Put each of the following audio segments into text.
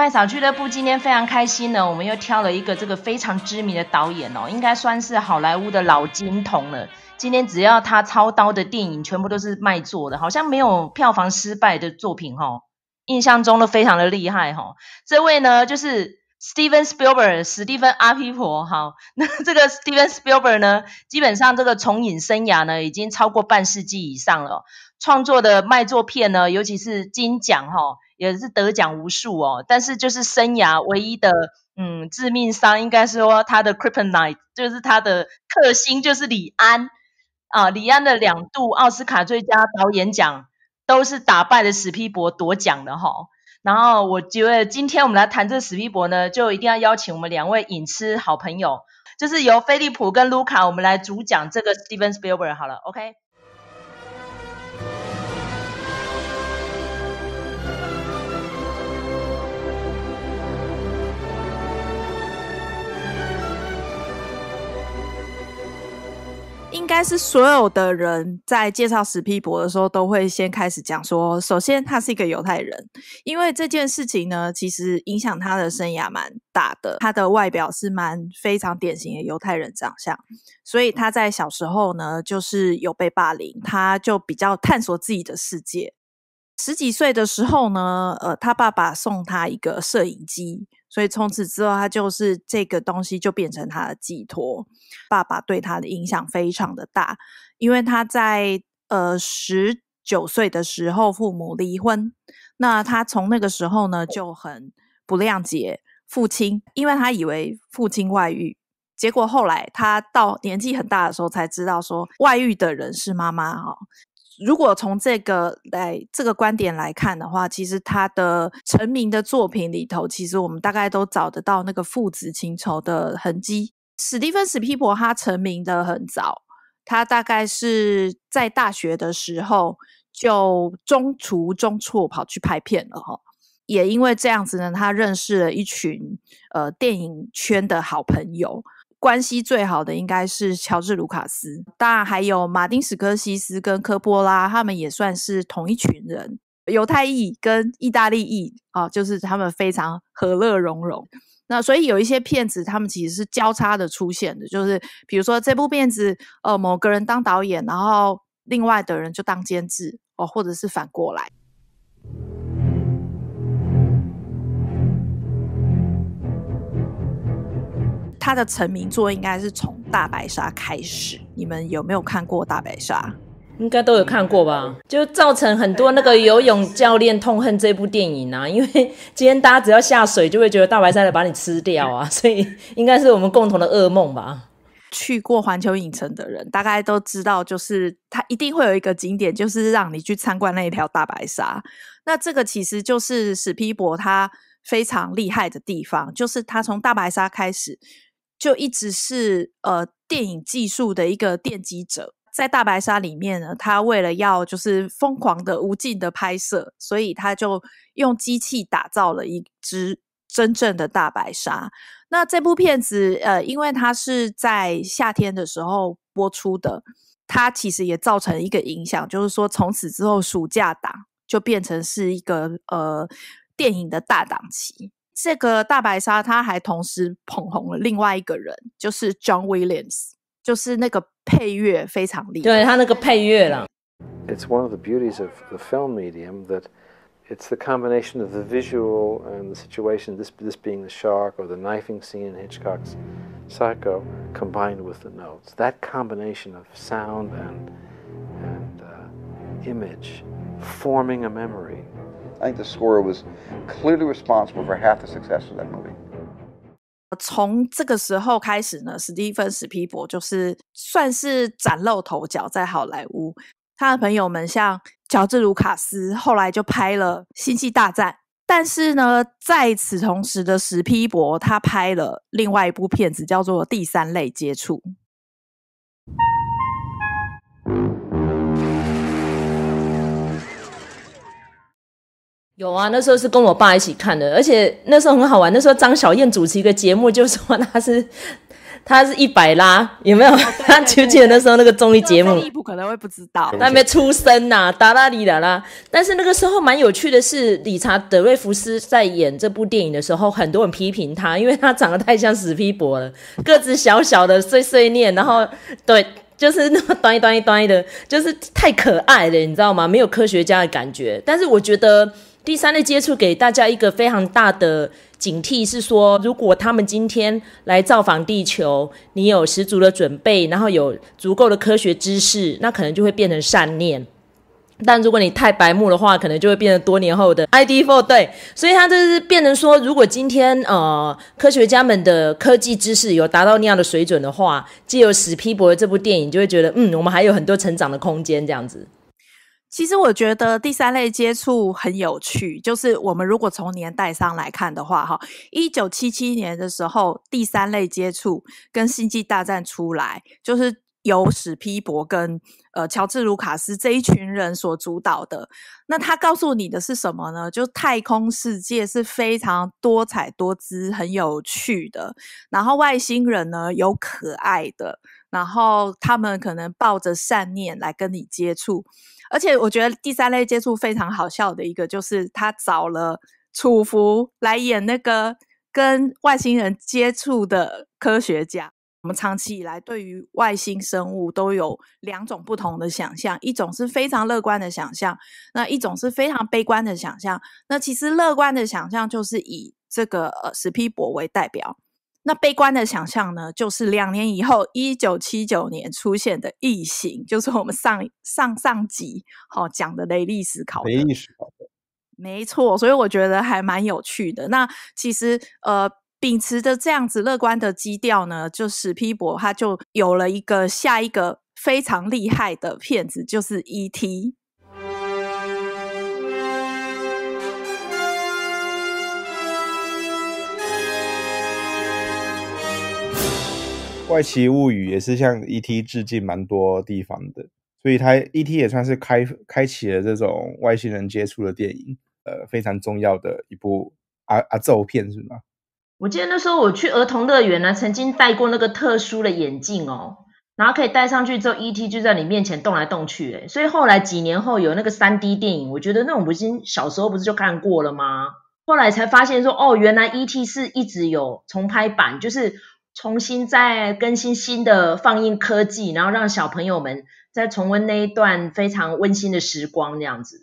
麦嫂俱乐部今天非常开心呢，我们又挑了一个这个非常知名的导演哦，应该算是好莱坞的老金童了。今天只要他操刀的电影，全部都是卖座的，好像没有票房失败的作品哈。印象中都非常的厉害哈。这位呢就是 Steven Spielberg，史蒂芬阿皮婆哈。那这个 Steven Spielberg 呢，基本上这个从影生涯呢已经超过半世纪以上了，创作的卖座片呢，尤其是金奖哈。也是得奖无数哦，但是就是生涯唯一的嗯致命伤，应该说他的《c r i p p o n i g h t 就是他的克星，就是李安啊。李安的两度奥斯卡最佳导演奖都是打败了史皮博夺奖的哈。然后我觉得今天我们来谈这个史皮博呢，就一定要邀请我们两位影痴好朋友，就是由菲利普跟卢卡我们来主讲这个 Steven Spielberg 好了，OK。应该是所有的人在介绍史皮博的时候，都会先开始讲说，首先他是一个犹太人，因为这件事情呢，其实影响他的生涯蛮大的。他的外表是蛮非常典型的犹太人长相，所以他在小时候呢，就是有被霸凌，他就比较探索自己的世界。十几岁的时候呢，呃，他爸爸送他一个摄影机。所以从此之后，他就是这个东西就变成他的寄托。爸爸对他的影响非常的大，因为他在呃十九岁的时候父母离婚，那他从那个时候呢就很不谅解父亲，因为他以为父亲外遇，结果后来他到年纪很大的时候才知道说外遇的人是妈妈哈。如果从这个来这个观点来看的话，其实他的成名的作品里头，其实我们大概都找得到那个父子情仇的痕迹。史蒂芬·史皮伯他成名的很早，他大概是在大学的时候就中途、中辍跑去拍片了哈，也因为这样子呢，他认识了一群呃电影圈的好朋友。关系最好的应该是乔治·卢卡斯，当然还有马丁·史科西斯跟科波拉，他们也算是同一群人，犹太裔跟意大利裔啊，就是他们非常和乐融融。那所以有一些片子，他们其实是交叉的出现的，就是比如说这部片子，呃，某个人当导演，然后另外的人就当监制哦，或者是反过来。他的成名作应该是从《大白鲨》开始。你们有没有看过《大白鲨》？应该都有看过吧？就造成很多那个游泳教练痛恨这部电影啊，因为今天大家只要下水，就会觉得大白鲨来把你吃掉啊。所以应该是我们共同的噩梦吧。去过环球影城的人，大概都知道，就是他一定会有一个景点，就是让你去参观那一条大白鲨。那这个其实就是史皮博他非常厉害的地方，就是他从《大白鲨》开始。就一直是呃电影技术的一个奠基者，在大白鲨里面呢，他为了要就是疯狂的无尽的拍摄，所以他就用机器打造了一只真正的大白鲨。那这部片子呃，因为它是在夏天的时候播出的，它其实也造成一个影响，就是说从此之后暑假档就变成是一个呃电影的大档期。这个大白鲨他还同时捧红了另外一个人，就是 John Williams，就是那个配乐非常厉害，对他那个配乐了。It's one of the beauties of the film medium that it's the combination of the visual and the situation, this, this being the shark or the knifing scene in Hitchcock's Psycho, combined with the notes. That combination of sound and, and uh, image forming a memory I think the s c o r e was clearly responsible for half the success of that movie。从这个时候开始呢，史蒂芬·史皮伯就是算是崭露头角在好莱坞。他的朋友们像乔治·卢卡斯，后来就拍了《星际大战》。但是呢，在此同时的史皮伯，他拍了另外一部片子，叫做《第三类接触》。有啊，那时候是跟我爸一起看的，而且那时候很好玩。那时候张小燕主持一个节目，就说她是她是一百啦，有没有？他记得那时候那个综艺节目。不可能会不知道，他没出生呢。达拉里达拉。但是那个时候蛮有趣的是，理查德·瑞弗斯在演这部电影的时候，很多人批评他，因为他长得太像史皮博了，个子小小的碎碎念，然后对，就是那么端一端一端一的，就是太可爱了，你知道吗？没有科学家的感觉。但是我觉得。第三类接触给大家一个非常大的警惕，是说，如果他们今天来造访地球，你有十足的准备，然后有足够的科学知识，那可能就会变成善念；但如果你太白目的话，可能就会变成多年后的 ID Four。对，所以它就是变成说，如果今天呃科学家们的科技知识有达到那样的水准的话，既有《史皮博》这部电影，就会觉得嗯，我们还有很多成长的空间，这样子。其实我觉得第三类接触很有趣，就是我们如果从年代上来看的话，哈，一九七七年的时候，第三类接触跟星际大战出来，就是由史皮博跟呃乔治卢卡斯这一群人所主导的。那他告诉你的是什么呢？就太空世界是非常多彩多姿、很有趣的，然后外星人呢有可爱的。然后他们可能抱着善念来跟你接触，而且我觉得第三类接触非常好笑的一个，就是他找了楚服来演那个跟外星人接触的科学家。我们长期以来对于外星生物都有两种不同的想象，一种是非常乐观的想象，那一种是非常悲观的想象。那其实乐观的想象就是以这个呃史皮博为代表。那悲观的想象呢，就是两年以后，一九七九年出现的异形，就是我们上上上集好讲的雷利思考。雷利思考，没错。所以我觉得还蛮有趣的。那其实呃，秉持着这样子乐观的基调呢，就是皮博他就有了一个下一个非常厉害的骗子，就是 ET。外奇物语也是向 E.T. 致敬蛮多地方的，所以它 E.T. 也算是开开启了这种外星人接触的电影，呃，非常重要的一部阿阿咒片是吗？我记得那时候我去儿童乐园呢，曾经戴过那个特殊的眼镜哦，然后可以戴上去之后，E.T. 就在你面前动来动去，哎，所以后来几年后有那个三 D 电影，我觉得那种不，是小时候不是就看过了吗？后来才发现说，哦，原来 E.T. 是一直有重拍版，就是。重新再更新新的放映科技，然后让小朋友们再重温那一段非常温馨的时光，这样子。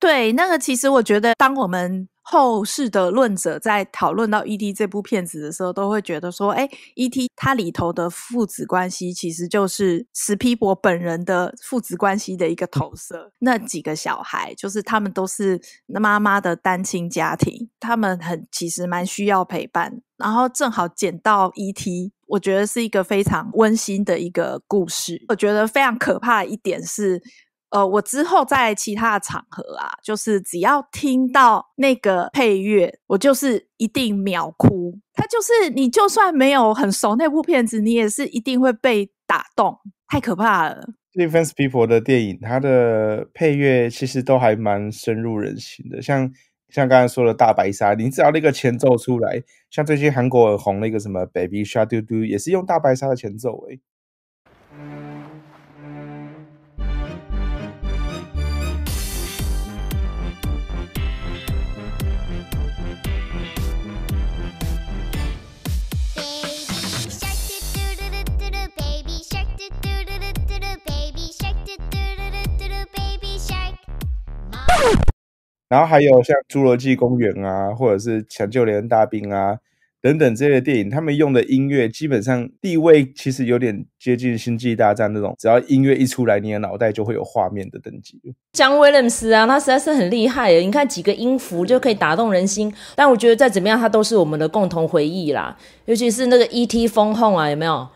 对，那个其实我觉得，当我们。后世的论者在讨论到《E.T.》这部片子的时候，都会觉得说：“哎，《E.T.》它里头的父子关系其实就是史皮博本人的父子关系的一个投射。那几个小孩就是他们都是妈妈的单亲家庭，他们很其实蛮需要陪伴。然后正好捡到《E.T.》，我觉得是一个非常温馨的一个故事。我觉得非常可怕的一点是。”呃，我之后在其他的场合啊，就是只要听到那个配乐，我就是一定秒哭。他就是你，就算没有很熟那部片子，你也是一定会被打动。太可怕了！《d e f e n s e People》的电影，它的配乐其实都还蛮深入人心的。像像刚才说的《大白鲨》，你只要那个前奏出来，像最近韩国红那一个什么《Baby s h a r k Do Do》，也是用《大白鲨》的前奏哎。然后还有像《侏罗纪公园》啊，或者是《抢救连大兵》啊，等等这些电影，他们用的音乐基本上地位其实有点接近《星际大战》那种，只要音乐一出来，你的脑袋就会有画面的等级。姜威廉斯啊，他实在是很厉害的，你看几个音符就可以打动人心。但我觉得再怎么样，他都是我们的共同回忆啦，尤其是那个《E.T.》风控》啊，有没有？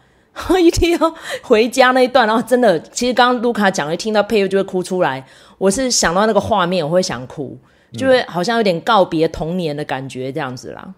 我 一定要回家那一段，然后真的，其实刚刚卢卡讲，一听到配乐就会哭出来。我是想到那个画面，我会想哭，就会好像有点告别童年的感觉这样子啦。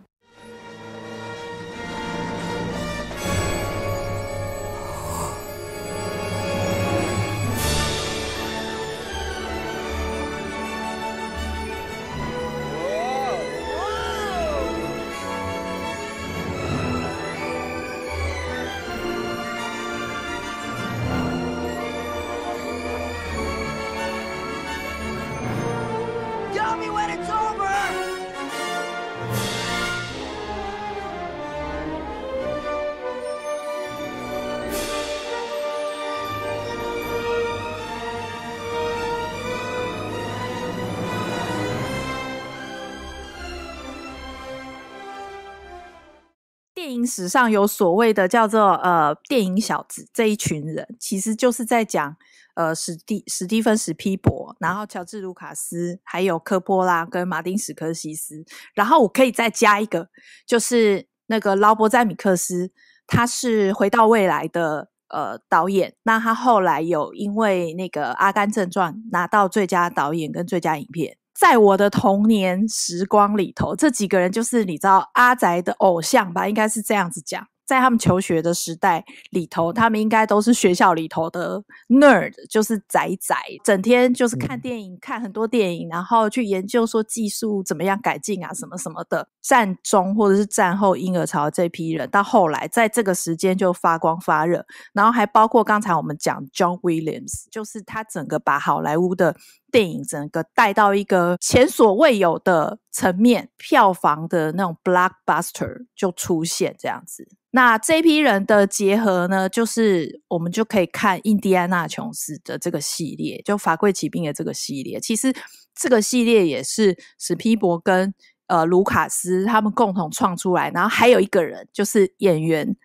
史上有所谓的叫做呃电影小子这一群人，其实就是在讲呃史蒂史蒂芬史皮伯，然后乔治卢卡斯，还有科波拉跟马丁史科西斯，然后我可以再加一个，就是那个劳勃詹米克斯，他是《回到未来》的呃导演，那他后来有因为那个《阿甘正传》拿到最佳导演跟最佳影片。在我的童年时光里头，这几个人就是你知道阿宅的偶像吧？应该是这样子讲。在他们求学的时代里头，他们应该都是学校里头的 nerd，就是仔仔，整天就是看电影，看很多电影，然后去研究说技术怎么样改进啊，什么什么的。战中或者是战后婴儿潮这批人，到后来在这个时间就发光发热，然后还包括刚才我们讲 John Williams，就是他整个把好莱坞的电影整个带到一个前所未有的层面，票房的那种 blockbuster 就出现这样子。那这批人的结合呢，就是我们就可以看《印第安纳琼斯》的这个系列，就《法贵奇兵》的这个系列。其实这个系列也是史皮伯跟呃卢卡斯他们共同创出来，然后还有一个人就是演员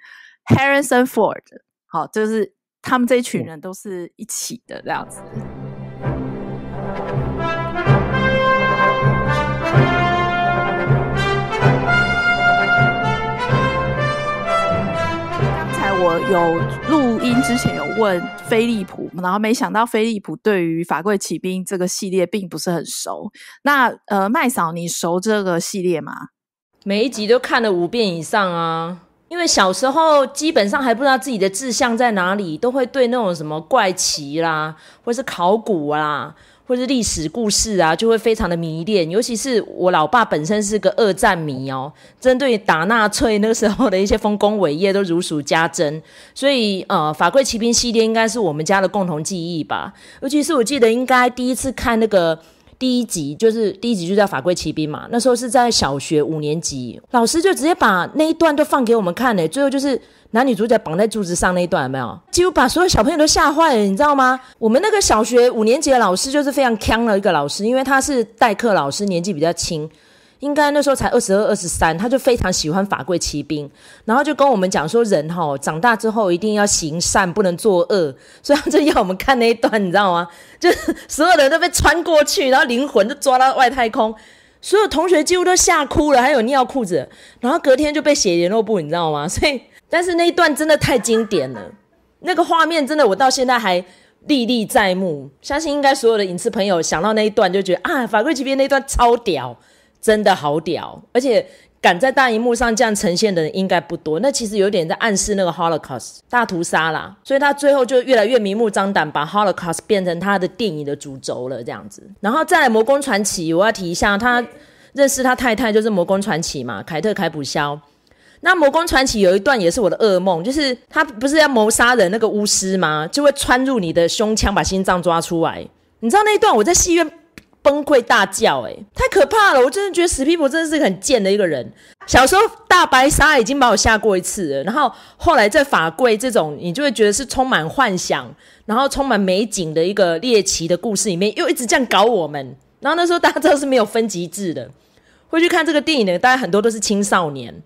Harrison Ford，好，就是他们这一群人都是一起的这样子。我有录音之前有问飞利浦，然后没想到飞利浦对于《法贵骑兵》这个系列并不是很熟。那呃，麦嫂，你熟这个系列吗？每一集都看了五遍以上啊，因为小时候基本上还不知道自己的志向在哪里，都会对那种什么怪奇啦，或是考古啦。或是历史故事啊，就会非常的迷恋。尤其是我老爸本身是个二战迷哦，针对打纳粹那个时候的一些丰功伟业都如数家珍。所以，呃，法贵骑兵系列应该是我们家的共同记忆吧。尤其是我记得，应该第一次看那个。第一集就是第一集，就在《法规骑兵》嘛。那时候是在小学五年级，老师就直接把那一段都放给我们看嘞。最后就是男女主角绑在柱子上那一段，有没有？几乎把所有小朋友都吓坏了，你知道吗？我们那个小学五年级的老师就是非常呛的一个老师，因为他是代课老师，年纪比较轻。应该那时候才二十二、二十三，他就非常喜欢法贵骑兵，然后就跟我们讲说，人哈长大之后一定要行善，不能作恶，所以他就要我们看那一段，你知道吗？就是所有人都被穿过去，然后灵魂都抓到外太空，所有同学几乎都吓哭了，还有尿裤子，然后隔天就被写联络簿，你知道吗？所以，但是那一段真的太经典了，那个画面真的我到现在还历历在目。相信应该所有的影视朋友想到那一段就觉得啊，法贵骑兵那段超屌。真的好屌，而且敢在大荧幕上这样呈现的人应该不多。那其实有点在暗示那个 Holocaust 大屠杀啦，所以他最后就越来越明目张胆，把 Holocaust 变成他的电影的主轴了，这样子。然后再来《魔宫传奇》，我要提一下，他认识他太太就是《魔宫传奇》嘛，凯特·凯普肖。那《魔宫传奇》有一段也是我的噩梦，就是他不是要谋杀人那个巫师吗？就会穿入你的胸腔，把心脏抓出来。你知道那一段，我在戏院。崩溃大叫，哎，太可怕了！我真的觉得史皮婆真的是很贱的一个人。小时候大白鲨已经把我吓过一次了，然后后来在法贵这种，你就会觉得是充满幻想，然后充满美景的一个猎奇的故事里面，又一直这样搞我们。然后那时候大家知道是没有分级制的，会去看这个电影的，大家很多都是青少年，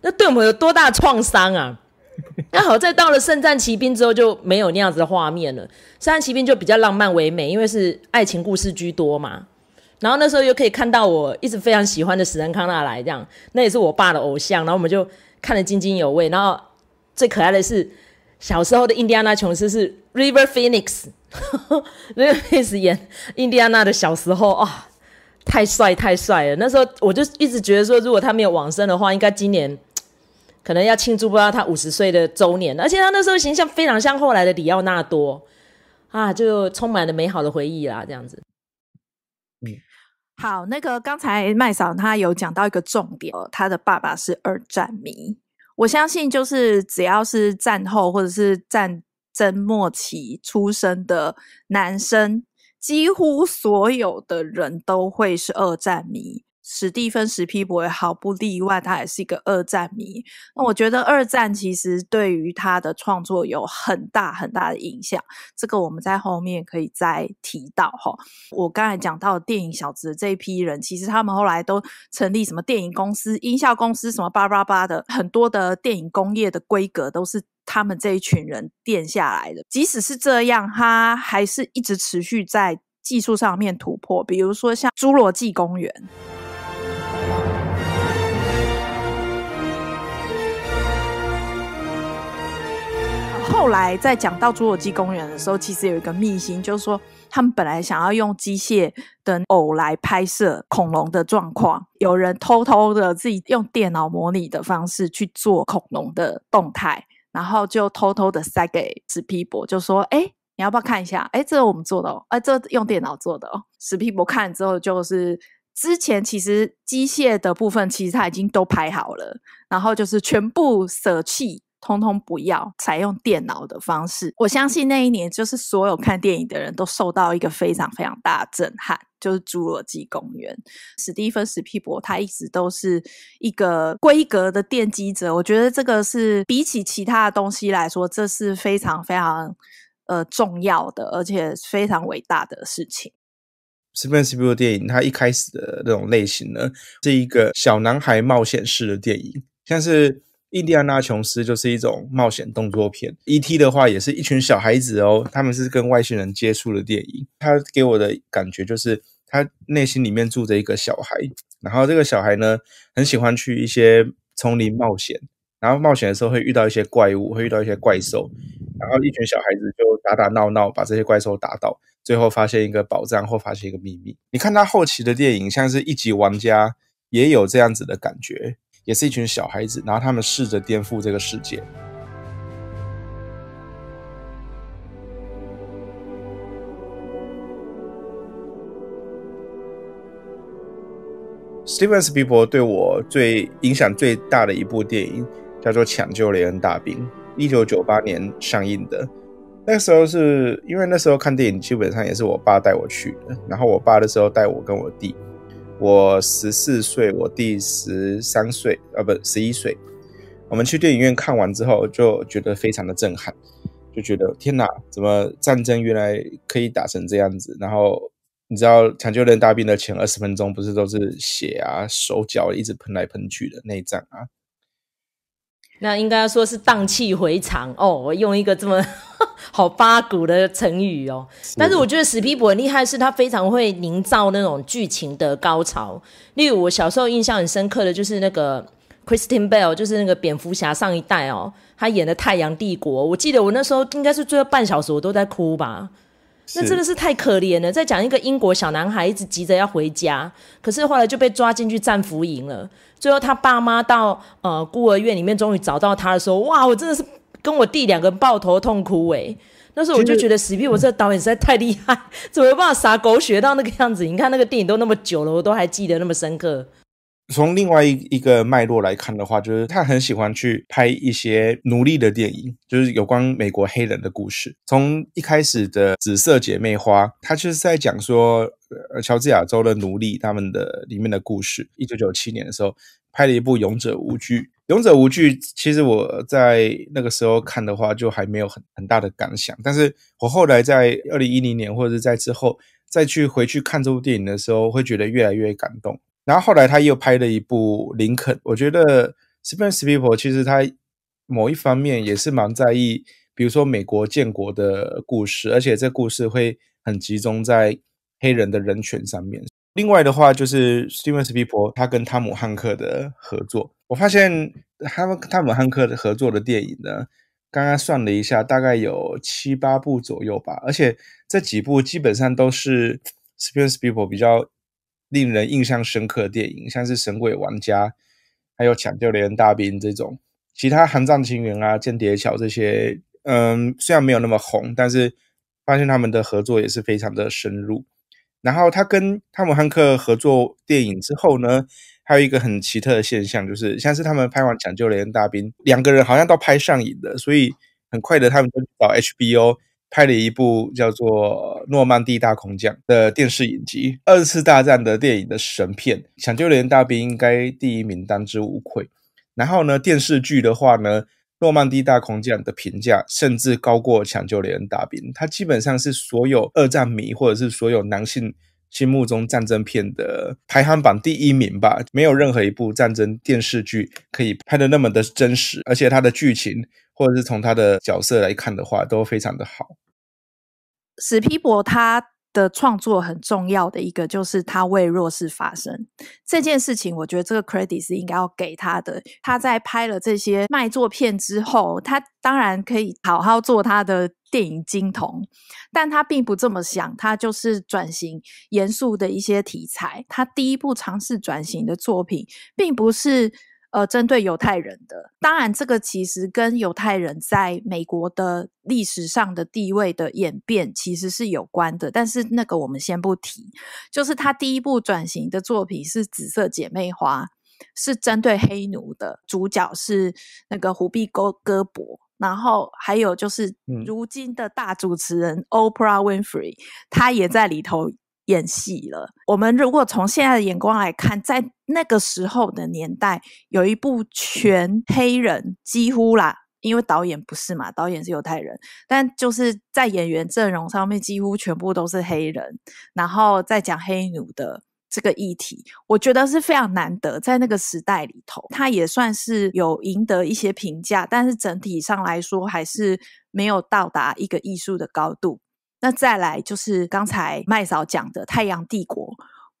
那对我们有多大创伤啊？那好，在到了《圣战骑兵》之后就没有那样子的画面了，《圣战骑兵》就比较浪漫唯美，因为是爱情故事居多嘛。然后那时候又可以看到我一直非常喜欢的史丹康纳来这样，那也是我爸的偶像。然后我们就看得津津有味。然后最可爱的是小时候的印第安纳琼斯是 River Phoenix，River Phoenix 演印第安纳的小时候啊，太帅太帅了。那时候我就一直觉得说，如果他没有往生的话，应该今年。可能要庆祝不到他五十岁的周年，而且他那时候形象非常像后来的里奥纳多啊，就充满了美好的回忆啦，这样子。嗯，好，那个刚才麦嫂她有讲到一个重点，她的爸爸是二战迷，我相信就是只要是战后或者是战争末期出生的男生，几乎所有的人都会是二战迷。史蒂芬·史皮博也毫不例外，他也是一个二战迷。那我觉得二战其实对于他的创作有很大很大的影响。这个我们在后面可以再提到哈。我刚才讲到电影小子这一批人，其实他们后来都成立什么电影公司、音效公司什么巴巴巴的，很多的电影工业的规格都是他们这一群人垫下来的。即使是这样，他还是一直持续在技术上面突破，比如说像《侏罗纪公园》。后来在讲到侏罗纪公园的时候，其实有一个秘辛，就是说他们本来想要用机械的偶来拍摄恐龙的状况，有人偷偷的自己用电脑模拟的方式去做恐龙的动态，然后就偷偷的塞给史皮博，就说：“哎，你要不要看一下？哎，这是我们做的哦，哎，这用电脑做的哦。”史皮博看了之后，就是之前其实机械的部分其实他已经都拍好了，然后就是全部舍弃。通通不要采用电脑的方式。我相信那一年，就是所有看电影的人都受到一个非常非常大的震撼，就是《侏罗纪公园》。史蒂芬·斯皮伯他一直都是一个规格的奠基者。我觉得这个是比起其他的东西来说，这是非常非常呃重要的，而且非常伟大的事情。史蒂芬·斯皮伯电影他一开始的那种类型呢，是一个小男孩冒险式的电影，像是。印第安纳琼斯就是一种冒险动作片，E.T. 的话也是一群小孩子哦，他们是跟外星人接触的电影。他给我的感觉就是，他内心里面住着一个小孩，然后这个小孩呢，很喜欢去一些丛林冒险，然后冒险的时候会遇到一些怪物，会遇到一些怪兽，然后一群小孩子就打打闹闹，把这些怪兽打倒，最后发现一个宝藏或发现一个秘密。你看他后期的电影，像是一级玩家，也有这样子的感觉。也是一群小孩子，然后他们试着颠覆这个世界。Steven Spielberg 对我最影响最大的一部电影叫做《抢救雷恩大兵》，一九九八年上映的。那个时候是因为那时候看电影基本上也是我爸带我去的，然后我爸的时候带我跟我弟。我十四岁，我弟十三岁，啊，不，十一岁。我们去电影院看完之后，就觉得非常的震撼，就觉得天哪，怎么战争原来可以打成这样子？然后你知道抢救人大病的前二十分钟，不是都是血啊，手脚一直喷来喷去的内脏啊。那应该说，是荡气回肠哦。我用一个这么 好八股的成语哦。但是我觉得史皮博很厉害，是他非常会营造那种剧情的高潮。例如，我小时候印象很深刻的就是那个 Christian Bale，就是那个蝙蝠侠上一代哦，他演的《太阳帝国》，我记得我那时候应该是最后半小时，我都在哭吧。那真的是太可怜了。再讲一个英国小男孩，一直急着要回家，可是后来就被抓进去战俘营了。最后他爸妈到呃孤儿院里面，终于找到他的时候，哇！我真的是跟我弟两个抱头痛哭哎。那时候我就觉得史蒂文斯导演实在太厉害，怎么法傻狗血到那个样子？你看那个电影都那么久了，我都还记得那么深刻。从另外一一个脉络来看的话，就是他很喜欢去拍一些奴隶的电影，就是有关美国黑人的故事。从一开始的《紫色姐妹花》，他就是在讲说，呃，乔治亚州的奴隶他们的里面的故事。一九九七年的时候，拍了一部《勇者无惧》。《勇者无惧》其实我在那个时候看的话，就还没有很很大的感想，但是我后来在二零一零年或者在之后再去回去看这部电影的时候，会觉得越来越感动。然后后来他又拍了一部《林肯》，我觉得《Steven s p e l e r 其实他某一方面也是蛮在意，比如说美国建国的故事，而且这故事会很集中在黑人的人权上面。另外的话就是《Steven s p o e l e r 他跟汤姆汉克的合作，我发现他们汤姆汉克的合作的电影呢，刚刚算了一下，大概有七八部左右吧，而且这几部基本上都是《Steven s p o e l e r 比较。令人印象深刻的电影，像是《神鬼玩家》，还有《抢救连大兵》这种，其他《寒战情缘》啊，《间谍桥》这些，嗯，虽然没有那么红，但是发现他们的合作也是非常的深入。然后他跟汤姆·汉克合作电影之后呢，还有一个很奇特的现象，就是像是他们拍完《抢救连大兵》，两个人好像都拍上瘾了，所以很快的他们就找 HBO。拍了一部叫做《诺曼底大空降》的电视影集，二次大战的电影的神片，《抢救连大兵》应该第一名当之无愧。然后呢，电视剧的话呢，《诺曼底大空降》的评价甚至高过《抢救连大兵》，它基本上是所有二战迷或者是所有男性心目中战争片的排行榜第一名吧。没有任何一部战争电视剧可以拍的那么的真实，而且它的剧情。或者是从他的角色来看的话，都非常的好。史皮博他的创作很重要的一个就是他为弱势发声这件事情，我觉得这个 credit 是应该要给他的。他在拍了这些卖座片之后，他当然可以好好做他的电影金童，但他并不这么想，他就是转型严肃的一些题材。他第一部尝试转型的作品，并不是。呃，针对犹太人的，当然这个其实跟犹太人在美国的历史上的地位的演变其实是有关的，但是那个我们先不提。就是他第一部转型的作品是《紫色姐妹花》，是针对黑奴的，主角是那个胡必勾戈伯，然后还有就是如今的大主持人 Oprah Winfrey，他也在里头。演戏了。我们如果从现在的眼光来看，在那个时候的年代，有一部全黑人，几乎啦，因为导演不是嘛，导演是犹太人，但就是在演员阵容上面，几乎全部都是黑人，然后再讲黑奴的这个议题，我觉得是非常难得，在那个时代里头，他也算是有赢得一些评价，但是整体上来说，还是没有到达一个艺术的高度。那再来就是刚才麦嫂讲的太阳帝国，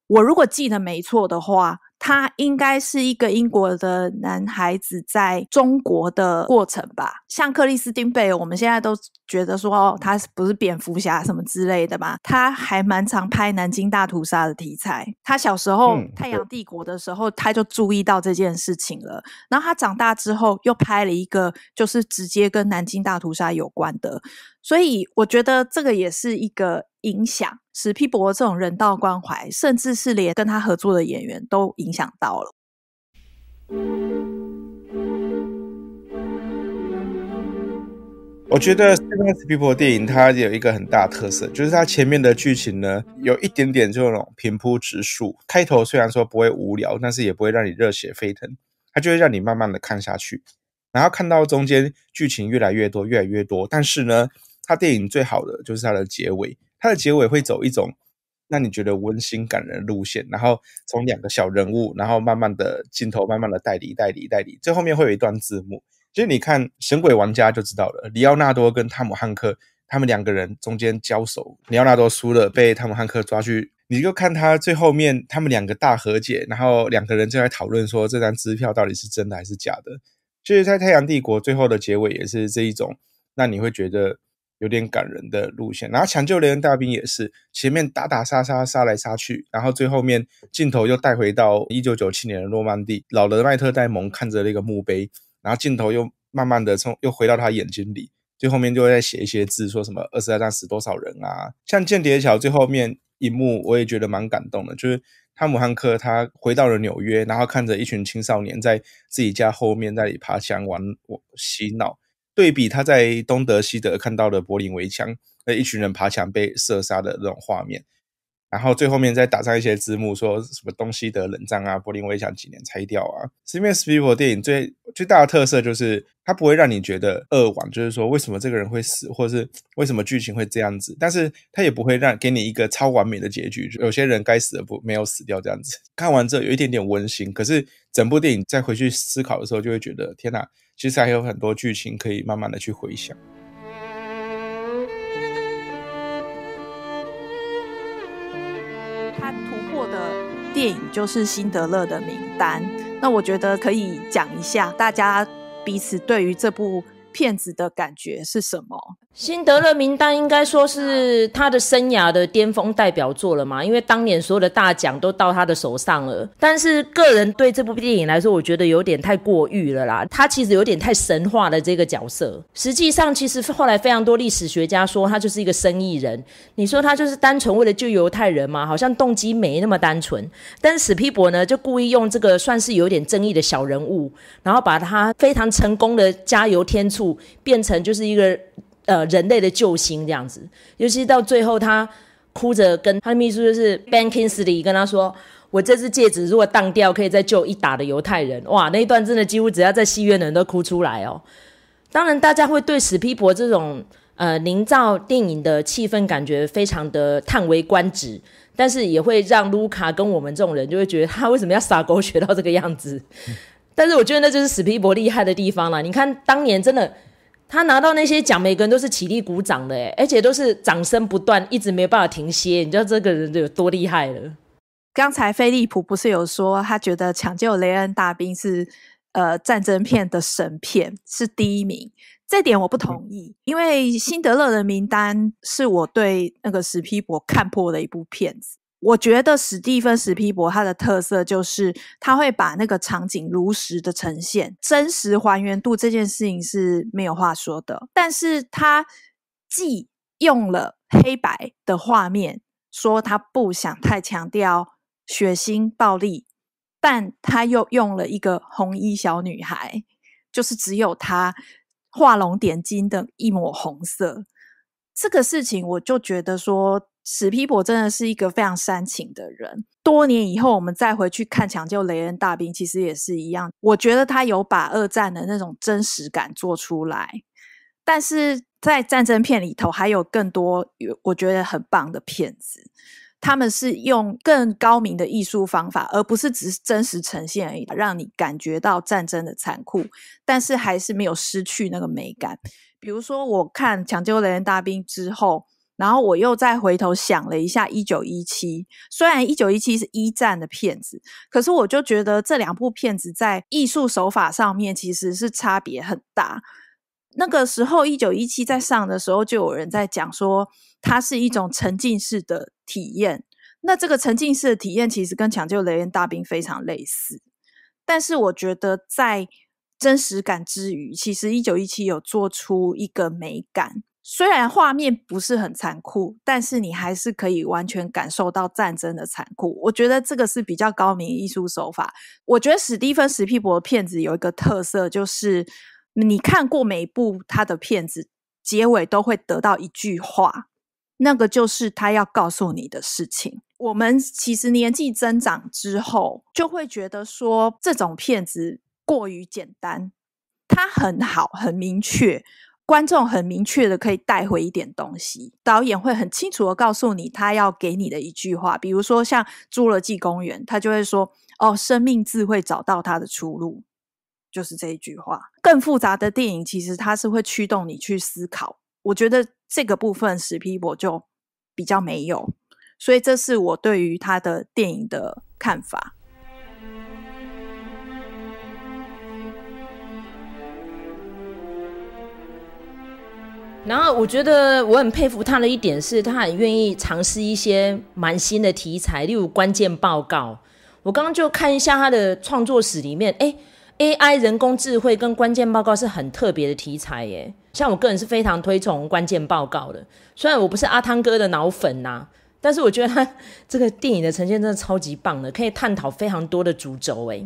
我如果记得没错的话。他应该是一个英国的男孩子在中国的过程吧，像克里斯汀·贝尔，我们现在都觉得说他不是蝙蝠侠什么之类的嘛，他还蛮常拍南京大屠杀的题材。他小时候《太阳帝国》的时候，他就注意到这件事情了。然后他长大之后又拍了一个就是直接跟南京大屠杀有关的，所以我觉得这个也是一个影响史皮博这种人道关怀，甚至是连跟他合作的演员都影。影响到了。我觉得《X Men》的电影它有一个很大特色，就是它前面的剧情呢有一点点这种平铺直述。开头虽然说不会无聊，但是也不会让你热血沸腾，它就会让你慢慢的看下去。然后看到中间剧情越来越多，越来越多，但是呢，它电影最好的就是它的结尾，它的结尾会走一种。那你觉得温馨感人路线，然后从两个小人物，然后慢慢的镜头，慢慢的代理代理代理，最后面会有一段字幕。其实你看《神鬼玩家》就知道了，里奥纳多跟汤姆汉克他们两个人中间交手，里奥纳多输了，被汤姆汉克抓去。你就看他最后面他们两个大和解，然后两个人正在讨论说这张支票到底是真的还是假的。就是在《太阳帝国》最后的结尾也是这一种，那你会觉得？有点感人的路线，然后抢救雷恩大兵也是前面打打杀杀杀来杀去，然后最后面镜头又带回到一九九七年的诺曼底，老的麦特戴蒙看着那个墓碑，然后镜头又慢慢的从又回到他眼睛里，最后面就在写一些字，说什么二次二战死多少人啊？像《间谍桥》最后面一幕，我也觉得蛮感动的，就是汤姆汉克他回到了纽约，然后看着一群青少年在自己家后面那里爬墙玩玩嬉对比他在东德、西德看到的柏林围墙，那一群人爬墙被射杀的那种画面。然后最后面再打上一些字幕，说什么东西的冷战啊，柏林围墙几年拆掉啊。是因为 s p i p l b e r g 电影最最大的特色就是，它不会让你觉得扼腕，就是说为什么这个人会死，或者是为什么剧情会这样子。但是它也不会让给你一个超完美的结局，有些人该死的不没有死掉这样子。看完之后有一点点温馨，可是整部电影再回去思考的时候，就会觉得天哪，其实还有很多剧情可以慢慢的去回想。电影就是《辛德勒的名单》，那我觉得可以讲一下大家彼此对于这部。骗子的感觉是什么？辛德勒名单应该说是他的生涯的巅峰代表作了嘛？因为当年所有的大奖都到他的手上了。但是个人对这部电影来说，我觉得有点太过誉了啦。他其实有点太神话的这个角色。实际上，其实后来非常多历史学家说他就是一个生意人。你说他就是单纯为了救犹太人嘛？好像动机没那么单纯。但是史皮博呢，就故意用这个算是有点争议的小人物，然后把他非常成功的加油添。变成就是一个呃人类的救星这样子，尤其到最后他哭着跟他的秘书就是 Ben Kingsley 跟他说：“我这只戒指如果当掉，可以再救一打的犹太人。”哇，那一段真的几乎只要在戏院的人都哭出来哦。当然，大家会对史皮婆这种呃营造电影的气氛感觉非常的叹为观止，但是也会让卢卡跟我们这种人就会觉得他为什么要傻狗学到这个样子？但是我觉得那就是史皮博厉害的地方了。你看，当年真的，他拿到那些奖，每个人都是起立鼓掌的，哎，而且都是掌声不断，一直没有办法停歇。你知道这个人有多厉害了？刚才菲利普不是有说，他觉得《抢救雷恩大兵》是呃战争片的神片，是第一名。这点我不同意，因为《辛德勒的名单》是我对那个史皮博看破的一部片子。我觉得史蒂芬史皮伯他的特色就是他会把那个场景如实的呈现，真实还原度这件事情是没有话说的。但是他既用了黑白的画面，说他不想太强调血腥暴力，但他又用了一个红衣小女孩，就是只有他画龙点睛的一抹红色，这个事情我就觉得说。史皮博真的是一个非常煽情的人。多年以后，我们再回去看《抢救雷恩大兵》，其实也是一样。我觉得他有把二战的那种真实感做出来，但是在战争片里头还有更多有我觉得很棒的片子。他们是用更高明的艺术方法，而不是只是真实呈现而已，让你感觉到战争的残酷，但是还是没有失去那个美感。比如说，我看《抢救雷恩大兵》之后。然后我又再回头想了一下，《一九一七》虽然《一九一七》是一战的片子，可是我就觉得这两部片子在艺术手法上面其实是差别很大。那个时候，《一九一七》在上的时候，就有人在讲说它是一种沉浸式的体验。那这个沉浸式的体验其实跟《抢救雷恩大兵》非常类似，但是我觉得在真实感之余，其实《一九一七》有做出一个美感。虽然画面不是很残酷，但是你还是可以完全感受到战争的残酷。我觉得这个是比较高明艺术手法。我觉得史蒂芬·史皮伯的片子有一个特色，就是你看过每一部他的片子，结尾都会得到一句话，那个就是他要告诉你的事情。我们其实年纪增长之后，就会觉得说这种片子过于简单，它很好，很明确。观众很明确的可以带回一点东西，导演会很清楚的告诉你他要给你的一句话，比如说像《侏罗纪公园》，他就会说：“哦，生命智慧找到它的出路，就是这一句话。”更复杂的电影其实它是会驱动你去思考。我觉得这个部分史皮伯就比较没有，所以这是我对于他的电影的看法。然后我觉得我很佩服他的一点是，他很愿意尝试一些蛮新的题材，例如关键报告。我刚刚就看一下他的创作史里面，哎，AI 人工智慧跟关键报告是很特别的题材耶。像我个人是非常推崇关键报告的，虽然我不是阿汤哥的脑粉呐，但是我觉得他这个电影的呈现真的超级棒的，可以探讨非常多的主轴哎。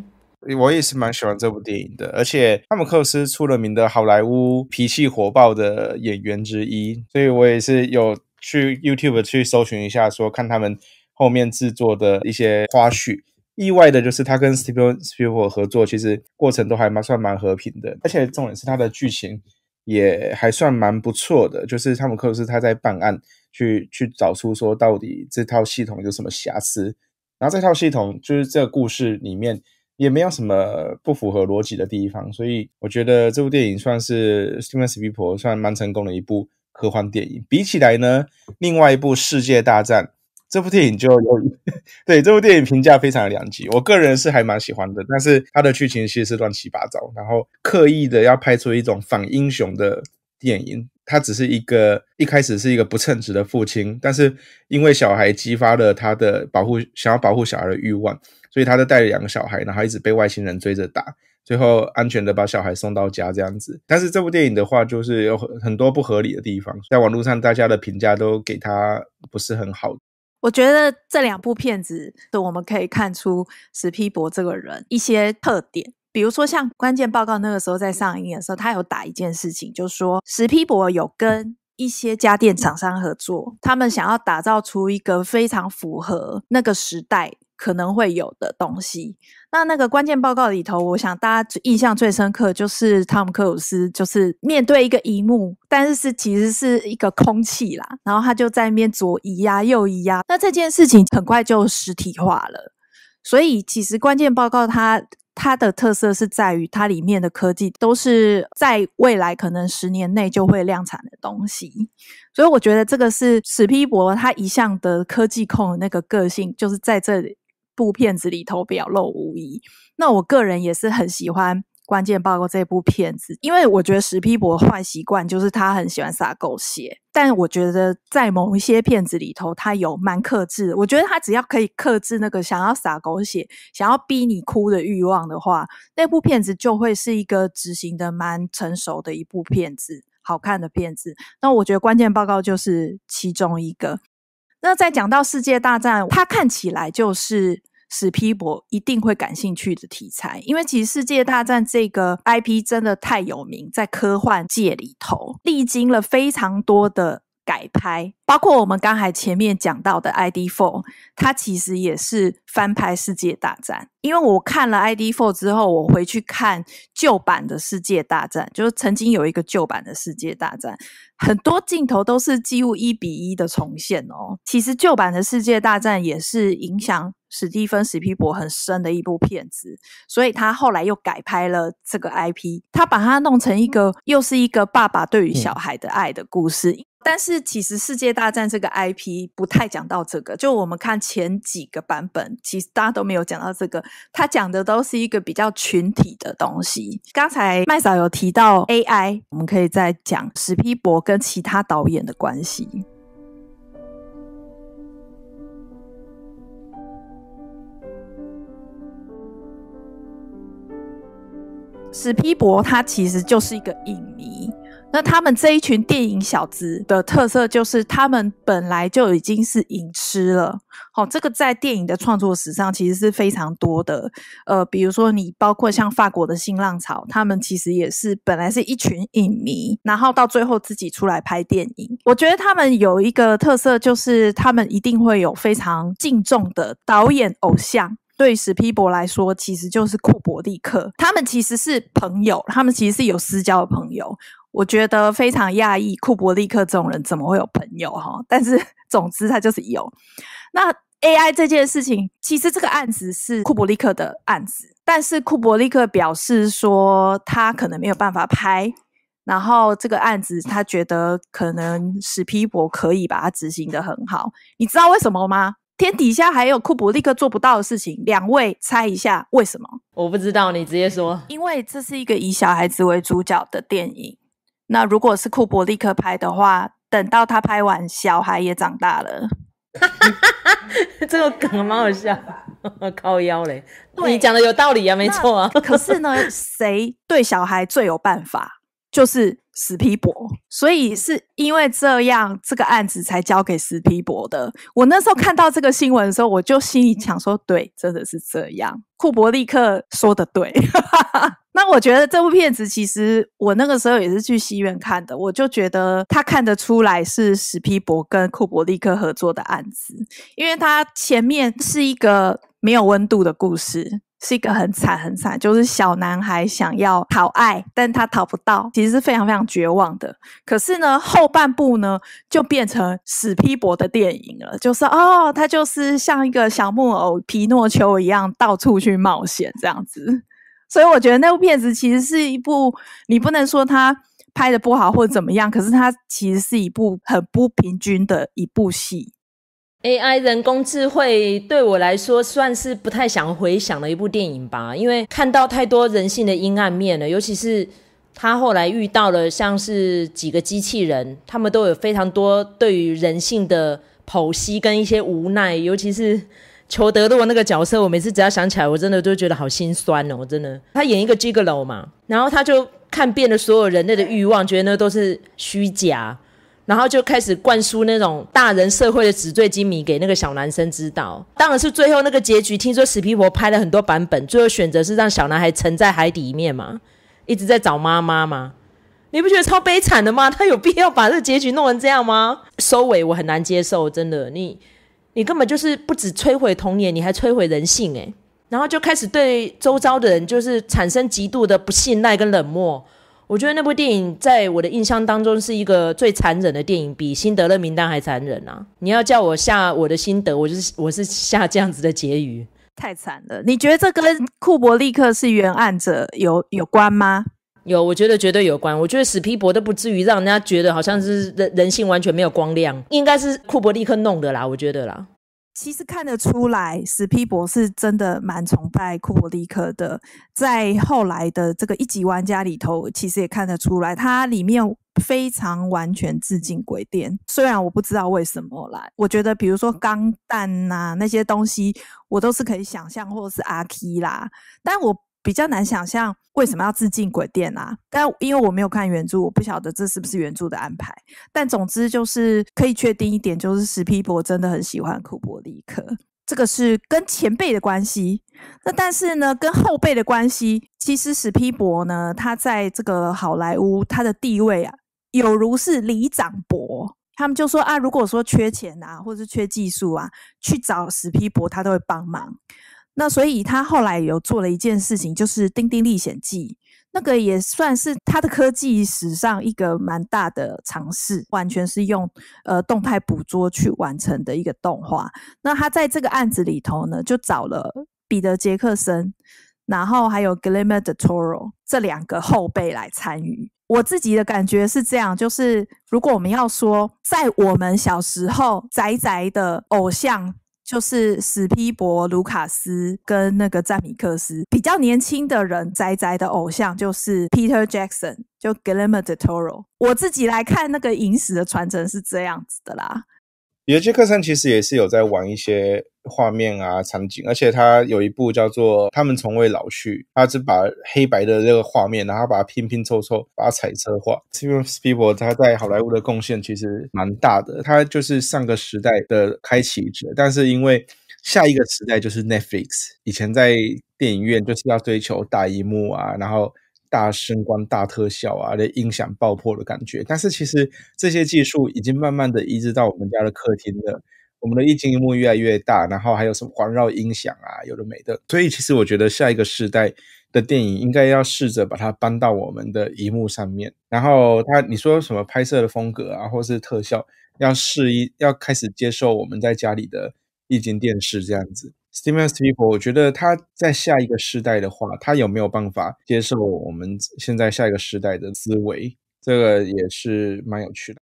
我也是蛮喜欢这部电影的，而且汤姆克斯出了名的好莱坞脾气火爆的演员之一，所以我也是有去 YouTube 去搜寻一下，说看他们后面制作的一些花絮。意外的就是他跟 Steven Spielberg 合作，其实过程都还蛮算蛮和平的，而且重点是他的剧情也还算蛮不错的。就是汤姆克斯他在办案，去去找出说到底这套系统有什么瑕疵，然后这套系统就是这个故事里面。也没有什么不符合逻辑的地方，所以我觉得这部电影算是《Stimulus People》算蛮成功的一部科幻电影。比起来呢，另外一部《世界大战》这部电影就有 对这部电影评价非常的两极。我个人是还蛮喜欢的，但是它的剧情其实是乱七八糟，然后刻意的要拍出一种反英雄的电影。他只是一个一开始是一个不称职的父亲，但是因为小孩激发了他的保护想要保护小孩的欲望。所以他就带着两个小孩，然后一直被外星人追着打，最后安全的把小孩送到家这样子。但是这部电影的话，就是有很很多不合理的地方，在网络上大家的评价都给他不是很好。我觉得这两部片子，我们可以看出史皮博这个人一些特点，比如说像《关键报告》那个时候在上映的时候，他有打一件事情，就是说史皮博有跟一些家电厂商合作，他们想要打造出一个非常符合那个时代。可能会有的东西。那那个关键报告里头，我想大家印象最深刻就是汤姆克鲁斯，就是面对一个荧幕，但是其实是一个空气啦，然后他就在面左移呀、右移呀。那这件事情很快就实体化了。所以其实关键报告它它的特色是在于它里面的科技都是在未来可能十年内就会量产的东西。所以我觉得这个是史皮博他一向的科技控的那个个性，就是在这里。部片子里头表露无遗。那我个人也是很喜欢《关键报告》这部片子，因为我觉得石皮博坏习惯就是他很喜欢撒狗血，但我觉得在某一些片子里头，他有蛮克制。我觉得他只要可以克制那个想要撒狗血、想要逼你哭的欲望的话，那部片子就会是一个执行的蛮成熟的一部片子，好看的片子。那我觉得《关键报告》就是其中一个。那在讲到世界大战，它看起来就是史皮博一定会感兴趣的题材，因为其实世界大战这个 IP 真的太有名，在科幻界里头历经了非常多的。改拍，包括我们刚才前面讲到的《ID Four》，它其实也是翻拍《世界大战》。因为我看了《ID Four》之后，我回去看旧版的《世界大战》，就是曾经有一个旧版的《世界大战》，很多镜头都是几乎一比一的重现哦。其实旧版的《世界大战》也是影响。史蒂芬·史皮伯很深的一部片子，所以他后来又改拍了这个 IP，他把它弄成一个又是一个爸爸对于小孩的爱的故事。但是其实《世界大战》这个 IP 不太讲到这个，就我们看前几个版本，其实大家都没有讲到这个，他讲的都是一个比较群体的东西。刚才麦嫂有提到 AI，我们可以再讲史皮伯跟其他导演的关系。史皮博他其实就是一个影迷。那他们这一群电影小子的特色就是，他们本来就已经是影痴了。好，这个在电影的创作史上其实是非常多的。呃，比如说你包括像法国的新浪潮，他们其实也是本来是一群影迷，然后到最后自己出来拍电影。我觉得他们有一个特色，就是他们一定会有非常敬重的导演偶像。对史皮博来说，其实就是库伯利克，他们其实是朋友，他们其实是有私交的朋友。我觉得非常讶异，库伯利克这种人怎么会有朋友哈？但是总之他就是有。那 AI 这件事情，其实这个案子是库伯利克的案子，但是库伯利克表示说他可能没有办法拍，然后这个案子他觉得可能史皮博可以把它执行的很好。你知道为什么吗？天底下还有库布里克做不到的事情，两位猜一下为什么？我不知道，你直接说。因为这是一个以小孩子为主角的电影，那如果是库布里克拍的话，等到他拍完，小孩也长大了。这个梗蛮好笑，靠腰嘞。你讲的有道理啊，没错啊。可是呢，谁对小孩最有办法？就是史皮博，所以是因为这样，这个案子才交给史皮博的。我那时候看到这个新闻的时候，我就心里想说，对，真的是这样。库伯利克说的对。那我觉得这部片子，其实我那个时候也是去戏院看的，我就觉得他看得出来是史皮博跟库伯利克合作的案子，因为他前面是一个没有温度的故事。是一个很惨很惨，就是小男孩想要讨爱，但他讨不到，其实是非常非常绝望的。可是呢，后半部呢就变成史皮博的电影了，就是哦，他就是像一个小木偶皮诺丘一样，到处去冒险这样子。所以我觉得那部片子其实是一部，你不能说他拍的不好或者怎么样，可是它其实是一部很不平均的一部戏。A.I. 人工智慧对我来说算是不太想回想的一部电影吧，因为看到太多人性的阴暗面了。尤其是他后来遇到了像是几个机器人，他们都有非常多对于人性的剖析跟一些无奈。尤其是裘德洛那个角色，我每次只要想起来，我真的都觉得好心酸哦，真的。他演一个 g i g s l w 嘛，然后他就看遍了所有人类的欲望，觉得那都是虚假。然后就开始灌输那种大人社会的纸醉金迷给那个小男生知道。当然是最后那个结局，听说死皮婆拍了很多版本，最后选择是让小男孩沉在海底面嘛，一直在找妈妈嘛。你不觉得超悲惨的吗？他有必要把这结局弄成这样吗？收尾我很难接受，真的，你你根本就是不止摧毁童年，你还摧毁人性诶然后就开始对周遭的人就是产生极度的不信赖跟冷漠。我觉得那部电影在我的印象当中是一个最残忍的电影，比《辛德勒名单》还残忍啊！你要叫我下我的心得，我就是我是下这样子的结语，太惨了。你觉得这跟库伯利克是原案者有有关吗？有，我觉得绝对有关。我觉得史皮博都不至于让人家觉得好像是人人性完全没有光亮，应该是库伯利克弄的啦，我觉得啦。其实看得出来，史皮博是真的蛮崇拜库伯利克的。在后来的这个一级玩家里头，其实也看得出来，它里面非常完全致敬鬼店。虽然我不知道为什么啦，我觉得比如说钢弹呐那些东西，我都是可以想象或者是阿 K 啦，但我。比较难想象为什么要自敬鬼店啊？但因为我没有看原著，我不晓得这是不是原著的安排。但总之就是可以确定一点，就是史皮博真的很喜欢库伯利克，这个是跟前辈的关系。那但是呢，跟后辈的关系，其实史皮博呢，他在这个好莱坞，他的地位啊，有如是里长伯。他们就说啊，如果说缺钱啊，或者是缺技术啊，去找史皮博，他都会帮忙。那所以他后来有做了一件事情，就是《丁丁历险记》，那个也算是他的科技史上一个蛮大的尝试，完全是用呃动态捕捉去完成的一个动画。那他在这个案子里头呢，就找了彼得·杰克森，然后还有 Glimmer t t o r i 这两个后辈来参与。我自己的感觉是这样，就是如果我们要说，在我们小时候，宅宅的偶像。就是史皮博、卢卡斯跟那个赞米克斯比较年轻的人，宅宅的偶像就是 Peter Jackson，就 g l e m m e d t o r o 我自己来看那个影史的传承是这样子的啦。彼得·杰克森其实也是有在玩一些。画面啊，场景，而且它有一部叫做《他们从未老去》，他是把黑白的这个画面，然后把它拼拼凑凑，把它彩色化。因为斯皮博他在好莱坞的贡献其实蛮大的，他就是上个时代的开启者。但是因为下一个时代就是 Netflix，以前在电影院就是要追求大荧幕啊，然后大声光、大特效啊的音响爆破的感觉，但是其实这些技术已经慢慢的移植到我们家的客厅了。我们的液晶荧幕越来越大，然后还有什么环绕音响啊，有的没的。所以其实我觉得下一个时代的电影应该要试着把它搬到我们的荧幕上面。然后他你说什么拍摄的风格啊，或是特效，要试一要开始接受我们在家里的液晶电视这样子。Steamers people，我觉得他在下一个时代的话，他有没有办法接受我们现在下一个时代的思维，这个也是蛮有趣的。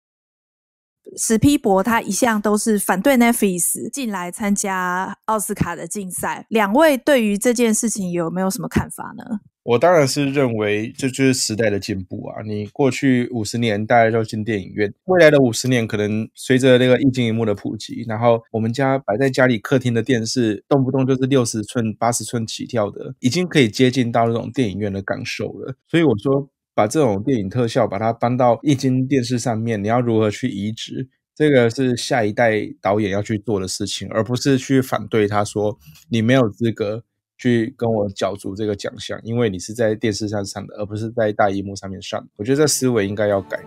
史皮博他一向都是反对 Netflix 进来参加奥斯卡的竞赛。两位对于这件事情有没有什么看法呢？我当然是认为这就是时代的进步啊！你过去五十年大家都进电影院，未来的五十年可能随着那个液晶一幕的普及，然后我们家摆在家里客厅的电视，动不动就是六十寸、八十寸起跳的，已经可以接近到那种电影院的感受了。所以我说。把这种电影特效把它搬到液晶电视上面，你要如何去移植？这个是下一代导演要去做的事情，而不是去反对他说你没有资格去跟我角逐这个奖项，因为你是在电视上上的，而不是在大荧幕上面上的。我觉得这思维应该要改。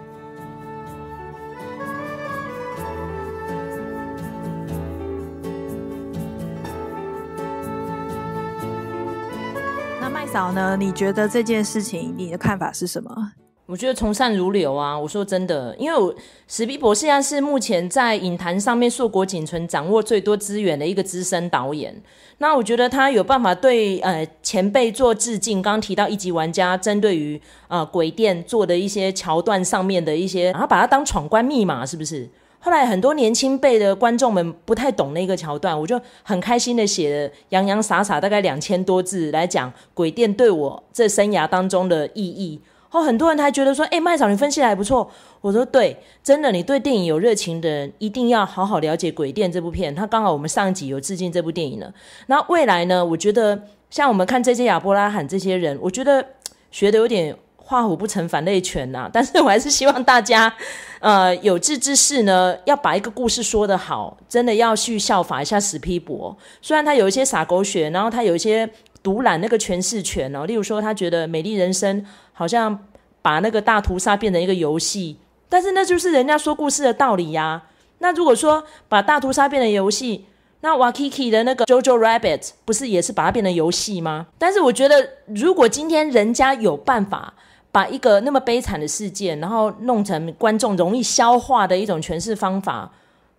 少呢？你觉得这件事情，你的看法是什么？我觉得从善如流啊！我说真的，因为我史比博士现在是目前在影坛上面硕果仅存、掌握最多资源的一个资深导演。那我觉得他有办法对呃前辈做致敬。刚刚提到一级玩家，针对于啊鬼店做的一些桥段上面的一些，然后把它当闯关密码，是不是？后来很多年轻辈的观众们不太懂那个桥段，我就很开心的写了洋洋洒洒大概两千多字来讲《鬼店》对我这生涯当中的意义。后很多人还觉得说：“哎，麦嫂，你分析的还不错。”我说：“对，真的，你对电影有热情的人一定要好好了解《鬼店》这部片。他刚好我们上集有致敬这部电影了。那未来呢？我觉得像我们看这些亚伯拉罕这些人，我觉得学的有点。”画虎不成反类犬呐，但是我还是希望大家，呃，有志之士呢，要把一个故事说得好，真的要去效法一下史皮博。虽然他有一些撒狗血，然后他有一些独揽那个诠释权哦，例如说他觉得美丽人生好像把那个大屠杀变成一个游戏，但是那就是人家说故事的道理呀。那如果说把大屠杀变成游戏，那 Wakiki 的那个 JoJo Rabbit 不是也是把它变成游戏吗？但是我觉得，如果今天人家有办法。把一个那么悲惨的事件，然后弄成观众容易消化的一种诠释方法，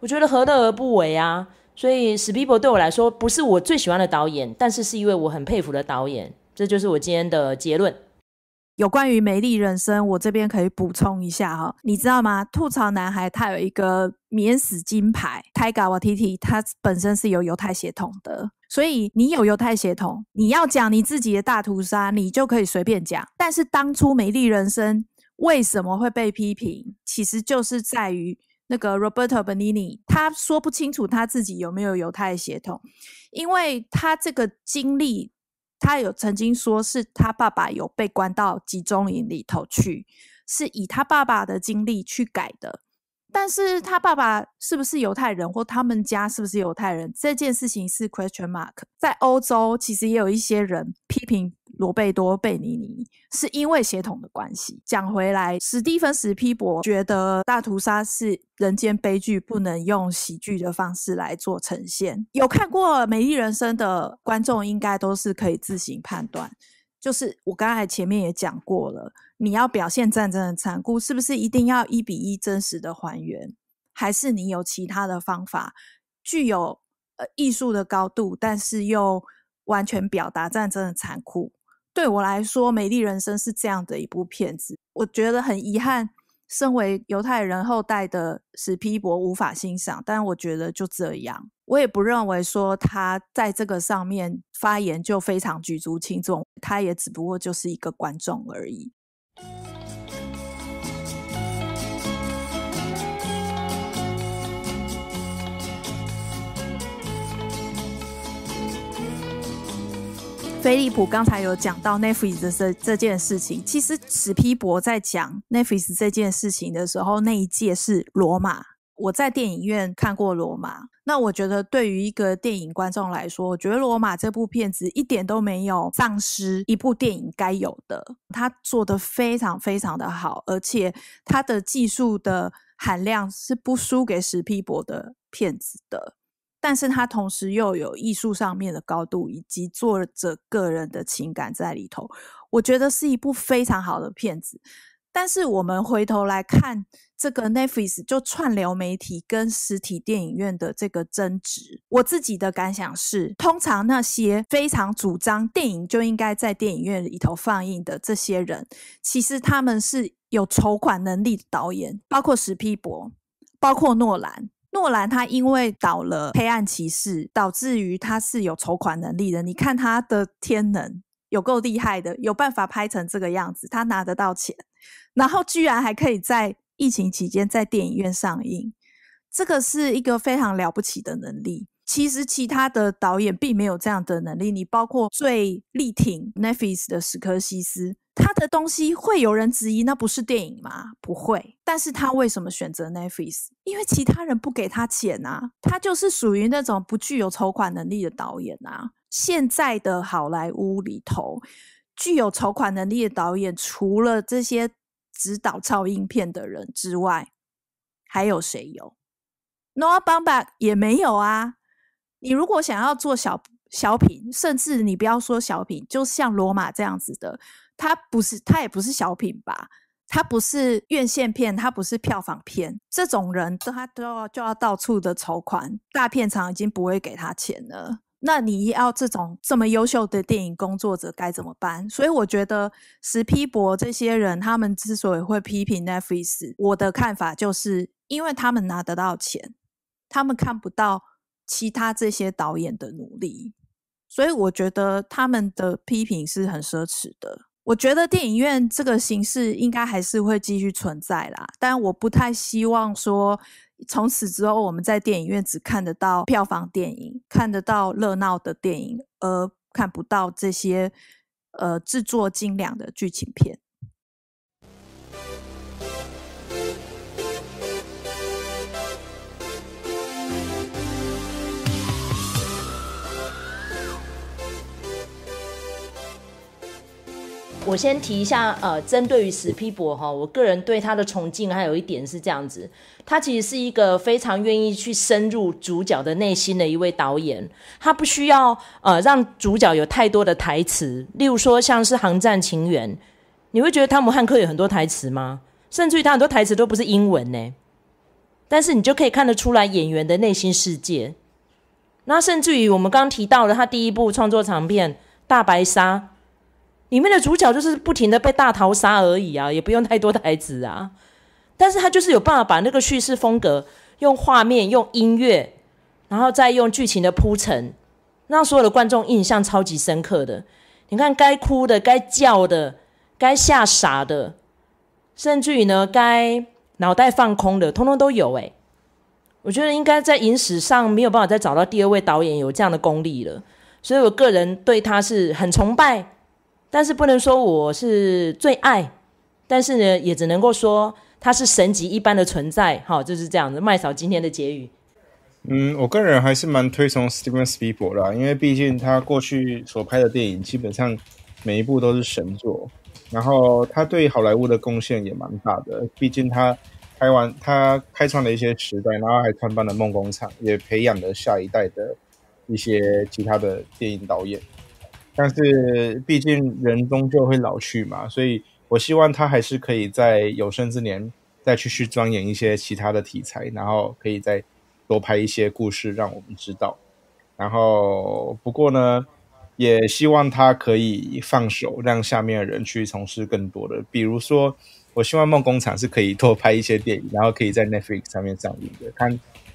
我觉得何乐而不为啊？所以史蒂博对我来说不是我最喜欢的导演，但是是一位我很佩服的导演。这就是我今天的结论。有关于《美丽人生》，我这边可以补充一下哈，你知道吗？吐槽男孩他有一个免死金牌，Tiger Wattiti，他本身是有犹太血统的，所以你有犹太血统，你要讲你自己的大屠杀，你就可以随便讲。但是当初《美丽人生》为什么会被批评，其实就是在于那个 Roberto b e n i n i 他说不清楚他自己有没有犹太血统，因为他这个经历。他有曾经说是他爸爸有被关到集中营里头去，是以他爸爸的经历去改的。但是他爸爸是不是犹太人，或他们家是不是犹太人，这件事情是 question mark。在欧洲，其实也有一些人批评。罗贝多·贝尼尼是因为协同的关系。讲回来，史蒂芬·史皮伯觉得大屠杀是人间悲剧，不能用喜剧的方式来做呈现。有看过《美丽人生》的观众，应该都是可以自行判断。就是我刚才前面也讲过了，你要表现战争的残酷，是不是一定要一比一真实的还原，还是你有其他的方法，具有呃艺术的高度，但是又完全表达战争的残酷？对我来说，《美丽人生》是这样的一部片子，我觉得很遗憾，身为犹太人后代的史皮博无法欣赏。但我觉得就这样，我也不认为说他在这个上面发言就非常举足轻重，他也只不过就是一个观众而已。菲利普刚才有讲到 Netflix 这这件事情，其实史皮博在讲 Netflix 这件事情的时候，那一届是《罗马》。我在电影院看过《罗马》，那我觉得对于一个电影观众来说，我觉得《罗马》这部片子一点都没有丧失一部电影该有的，它做的非常非常的好，而且它的技术的含量是不输给史皮博的片子的。但是它同时又有艺术上面的高度，以及作者个人的情感在里头，我觉得是一部非常好的片子。但是我们回头来看这个 Netflix 就串流媒体跟实体电影院的这个争执，我自己的感想是，通常那些非常主张电影就应该在电影院里头放映的这些人，其实他们是有筹款能力的导演，包括史皮博，包括诺兰。诺兰他因为倒了《黑暗骑士》，导致于他是有筹款能力的。你看他的天能有够厉害的，有办法拍成这个样子，他拿得到钱，然后居然还可以在疫情期间在电影院上映，这个是一个非常了不起的能力。其实其他的导演并没有这样的能力。你包括最力挺 n e f i s 的史柯西斯，他的东西会有人质疑，那不是电影吗？不会。但是他为什么选择 n e f i s 因为其他人不给他钱啊。他就是属于那种不具有筹款能力的导演啊。现在的好莱坞里头，具有筹款能力的导演，除了这些指导超英片的人之外，还有谁有？Noah b a m b a c h 也没有啊。你如果想要做小小品，甚至你不要说小品，就像罗马这样子的，他不是他也不是小品吧？他不是院线片，他不是票房片，这种人都他都要就要到处的筹款，大片场已经不会给他钱了。那你要这种这么优秀的电影工作者该怎么办？所以我觉得，石批博这些人他们之所以会批评 Netflix，我的看法就是，因为他们拿得到钱，他们看不到。其他这些导演的努力，所以我觉得他们的批评是很奢侈的。我觉得电影院这个形式应该还是会继续存在啦，但我不太希望说从此之后我们在电影院只看得到票房电影，看得到热闹的电影，而看不到这些呃制作精良的剧情片。我先提一下，呃，针对于史皮博哈，我个人对他的崇敬还有一点是这样子，他其实是一个非常愿意去深入主角的内心的一位导演。他不需要呃让主角有太多的台词，例如说像是《航站情缘》，你会觉得汤姆汉克有很多台词吗？甚至于他很多台词都不是英文呢，但是你就可以看得出来演员的内心世界。那甚至于我们刚刚提到了他第一部创作长片《大白鲨》。里面的主角就是不停的被大逃杀而已啊，也不用太多台词啊，但是他就是有办法把那个叙事风格用画面、用音乐，然后再用剧情的铺陈，让所有的观众印象超级深刻的。你看，该哭的、该叫的、该吓傻的，甚至于呢，该脑袋放空的，通通都有。哎，我觉得应该在影史上没有办法再找到第二位导演有这样的功力了，所以我个人对他是很崇拜。但是不能说我是最爱，但是呢，也只能够说他是神级一般的存在，哈，就是这样子。麦嫂今天的结语，嗯，我个人还是蛮推崇 Steven s p i e l b e r 啦，因为毕竟他过去所拍的电影基本上每一部都是神作，然后他对好莱坞的贡献也蛮大的，毕竟他拍完他开创了一些时代，然后还创办了梦工厂，也培养了下一代的一些其他的电影导演。但是毕竟人终究会老去嘛，所以我希望他还是可以在有生之年再去去钻研一些其他的题材，然后可以再多拍一些故事让我们知道。然后不过呢，也希望他可以放手，让下面的人去从事更多的。比如说，我希望梦工厂是可以多拍一些电影，然后可以在 Netflix 上面上映的。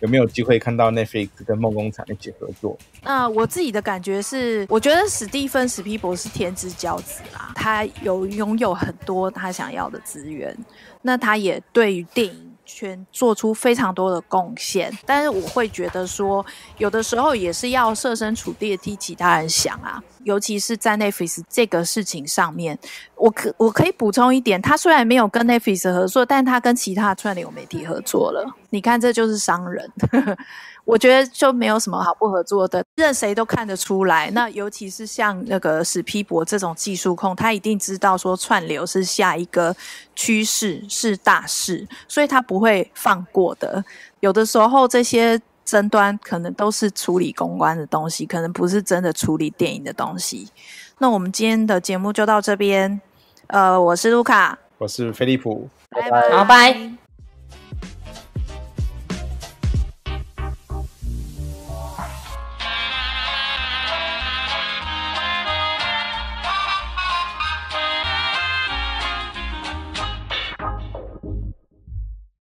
有没有机会看到 Netflix 跟梦工厂一起合作？那我自己的感觉是，我觉得史蒂芬史皮博是天之骄子啦，他有拥有很多他想要的资源，那他也对于电影。圈做出非常多的贡献，但是我会觉得说，有的时候也是要设身处地的替其他人想啊，尤其是在奈 i 斯这个事情上面，我可我可以补充一点，他虽然没有跟奈 i 斯合作，但他跟其他串流媒体合作了，你看这就是商人。我觉得就没有什么好不合作的，任谁都看得出来。那尤其是像那个史皮博这种技术控，他一定知道说串流是下一个趋势，是大事，所以他不会放过的。有的时候这些争端可能都是处理公关的东西，可能不是真的处理电影的东西。那我们今天的节目就到这边。呃，我是卢卡，我是飞利浦，拜拜。